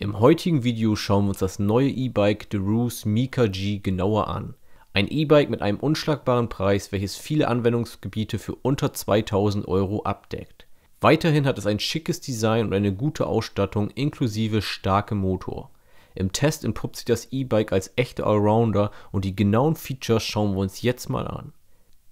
Im heutigen Video schauen wir uns das neue E-Bike Deroos Mika G genauer an. Ein E-Bike mit einem unschlagbaren Preis, welches viele Anwendungsgebiete für unter 2000 Euro abdeckt. Weiterhin hat es ein schickes Design und eine gute Ausstattung inklusive starke Motor. Im Test entpuppt sich das E-Bike als echter Allrounder und die genauen Features schauen wir uns jetzt mal an.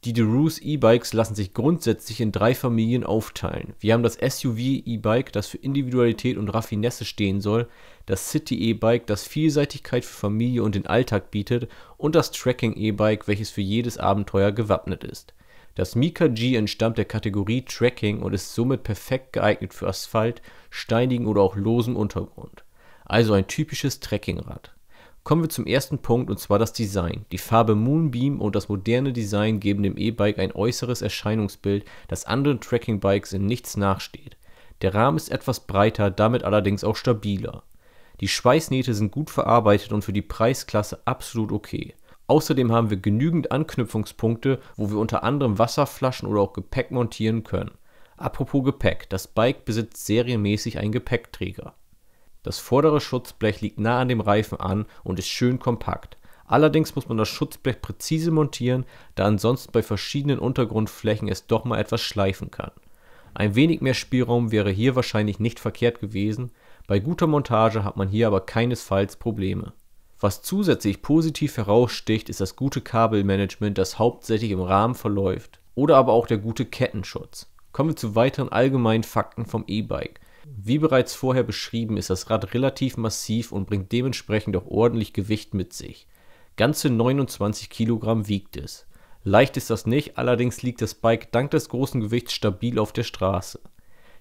Die DeRoos E-Bikes lassen sich grundsätzlich in drei Familien aufteilen. Wir haben das SUV-E-Bike, das für Individualität und Raffinesse stehen soll, das City-E-Bike, das Vielseitigkeit für Familie und den Alltag bietet, und das Tracking-E-Bike, welches für jedes Abenteuer gewappnet ist. Das Mika G entstammt der Kategorie Tracking und ist somit perfekt geeignet für Asphalt, steinigen oder auch losen Untergrund. Also ein typisches Trekkingrad. Kommen wir zum ersten Punkt und zwar das Design. Die Farbe Moonbeam und das moderne Design geben dem E-Bike ein äußeres Erscheinungsbild, das anderen Tracking-Bikes in nichts nachsteht. Der Rahmen ist etwas breiter, damit allerdings auch stabiler. Die Schweißnähte sind gut verarbeitet und für die Preisklasse absolut okay. Außerdem haben wir genügend Anknüpfungspunkte, wo wir unter anderem Wasserflaschen oder auch Gepäck montieren können. Apropos Gepäck, das Bike besitzt serienmäßig einen Gepäckträger. Das vordere Schutzblech liegt nah an dem Reifen an und ist schön kompakt. Allerdings muss man das Schutzblech präzise montieren, da ansonsten bei verschiedenen Untergrundflächen es doch mal etwas schleifen kann. Ein wenig mehr Spielraum wäre hier wahrscheinlich nicht verkehrt gewesen, bei guter Montage hat man hier aber keinesfalls Probleme. Was zusätzlich positiv heraussticht, ist das gute Kabelmanagement, das hauptsächlich im Rahmen verläuft, oder aber auch der gute Kettenschutz. Kommen wir zu weiteren allgemeinen Fakten vom E-Bike. Wie bereits vorher beschrieben, ist das Rad relativ massiv und bringt dementsprechend auch ordentlich Gewicht mit sich. Ganze 29 Kilogramm wiegt es. Leicht ist das nicht, allerdings liegt das Bike dank des großen Gewichts stabil auf der Straße.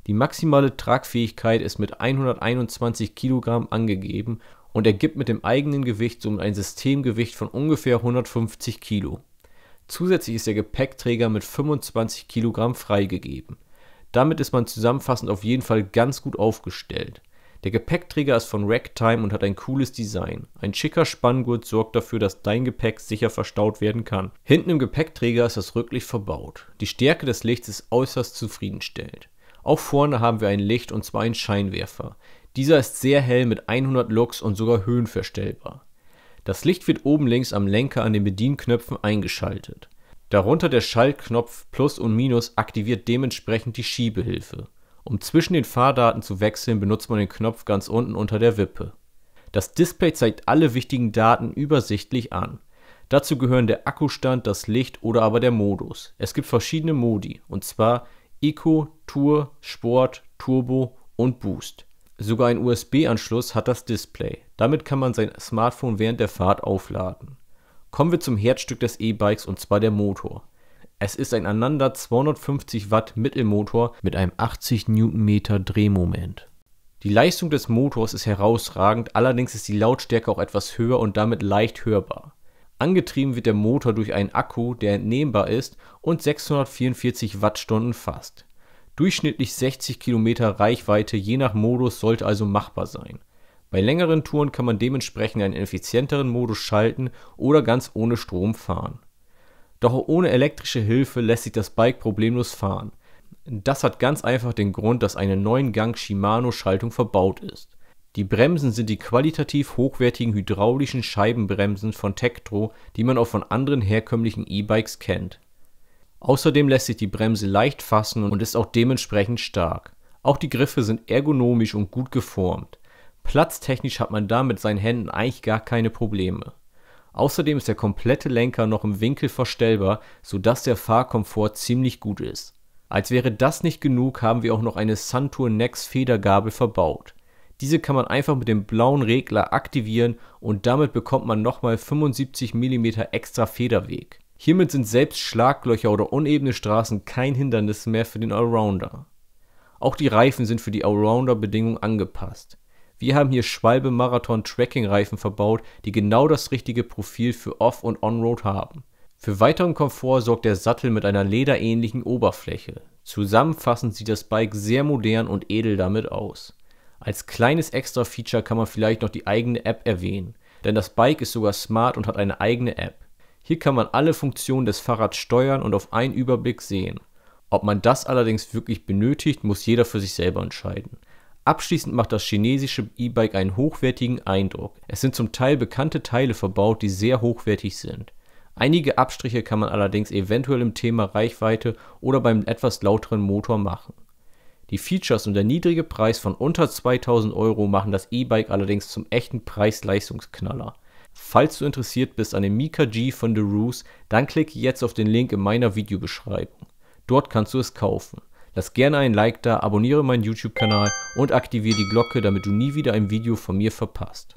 Die maximale Tragfähigkeit ist mit 121 Kilogramm angegeben und ergibt mit dem eigenen Gewicht somit ein Systemgewicht von ungefähr 150 Kilo. Zusätzlich ist der Gepäckträger mit 25 Kilogramm freigegeben. Damit ist man zusammenfassend auf jeden Fall ganz gut aufgestellt. Der Gepäckträger ist von Ragtime und hat ein cooles Design. Ein schicker Spanngurt sorgt dafür, dass dein Gepäck sicher verstaut werden kann. Hinten im Gepäckträger ist das Rücklicht verbaut. Die Stärke des Lichts ist äußerst zufriedenstellend. Auch vorne haben wir ein Licht und zwar einen Scheinwerfer. Dieser ist sehr hell mit 100 Lux und sogar höhenverstellbar. Das Licht wird oben links am Lenker an den Bedienknöpfen eingeschaltet. Darunter der Schaltknopf Plus und Minus aktiviert dementsprechend die Schiebehilfe. Um zwischen den Fahrdaten zu wechseln, benutzt man den Knopf ganz unten unter der Wippe. Das Display zeigt alle wichtigen Daten übersichtlich an. Dazu gehören der Akkustand, das Licht oder aber der Modus. Es gibt verschiedene Modi, und zwar Eco, Tour, Sport, Turbo und Boost. Sogar ein USB-Anschluss hat das Display. Damit kann man sein Smartphone während der Fahrt aufladen. Kommen wir zum Herzstück des E-Bikes und zwar der Motor. Es ist ein Ananda 250 Watt Mittelmotor mit einem 80 Newtonmeter Drehmoment. Die Leistung des Motors ist herausragend, allerdings ist die Lautstärke auch etwas höher und damit leicht hörbar. Angetrieben wird der Motor durch einen Akku, der entnehmbar ist und 644 Wattstunden fasst. Durchschnittlich 60 Kilometer Reichweite je nach Modus sollte also machbar sein. Bei längeren Touren kann man dementsprechend einen effizienteren Modus schalten oder ganz ohne Strom fahren. Doch auch ohne elektrische Hilfe lässt sich das Bike problemlos fahren. Das hat ganz einfach den Grund, dass eine 9-Gang-Shimano-Schaltung verbaut ist. Die Bremsen sind die qualitativ hochwertigen hydraulischen Scheibenbremsen von Tektro, die man auch von anderen herkömmlichen E-Bikes kennt. Außerdem lässt sich die Bremse leicht fassen und ist auch dementsprechend stark. Auch die Griffe sind ergonomisch und gut geformt. Platztechnisch hat man da mit seinen Händen eigentlich gar keine Probleme. Außerdem ist der komplette Lenker noch im Winkel verstellbar, sodass der Fahrkomfort ziemlich gut ist. Als wäre das nicht genug, haben wir auch noch eine Suntour Next Federgabel verbaut. Diese kann man einfach mit dem blauen Regler aktivieren und damit bekommt man nochmal 75 mm extra Federweg. Hiermit sind selbst Schlaglöcher oder unebene Straßen kein Hindernis mehr für den Allrounder. Auch die Reifen sind für die Allrounder-Bedingungen angepasst. Wir haben hier Schwalbe Marathon Tracking Reifen verbaut, die genau das richtige Profil für Off- und On-Road haben. Für weiteren Komfort sorgt der Sattel mit einer lederähnlichen Oberfläche. Zusammenfassend sieht das Bike sehr modern und edel damit aus. Als kleines Extra-Feature kann man vielleicht noch die eigene App erwähnen, denn das Bike ist sogar smart und hat eine eigene App. Hier kann man alle Funktionen des Fahrrads steuern und auf einen Überblick sehen. Ob man das allerdings wirklich benötigt, muss jeder für sich selber entscheiden. Abschließend macht das chinesische E-Bike einen hochwertigen Eindruck. Es sind zum Teil bekannte Teile verbaut, die sehr hochwertig sind. Einige Abstriche kann man allerdings eventuell im Thema Reichweite oder beim etwas lauteren Motor machen. Die Features und der niedrige Preis von unter 2000 Euro machen das E-Bike allerdings zum echten Preis-Leistungsknaller. Falls du interessiert bist an dem Mika G von The Roos, dann klicke jetzt auf den Link in meiner Videobeschreibung. Dort kannst du es kaufen. Lass gerne ein Like da, abonniere meinen YouTube-Kanal und aktiviere die Glocke, damit du nie wieder ein Video von mir verpasst.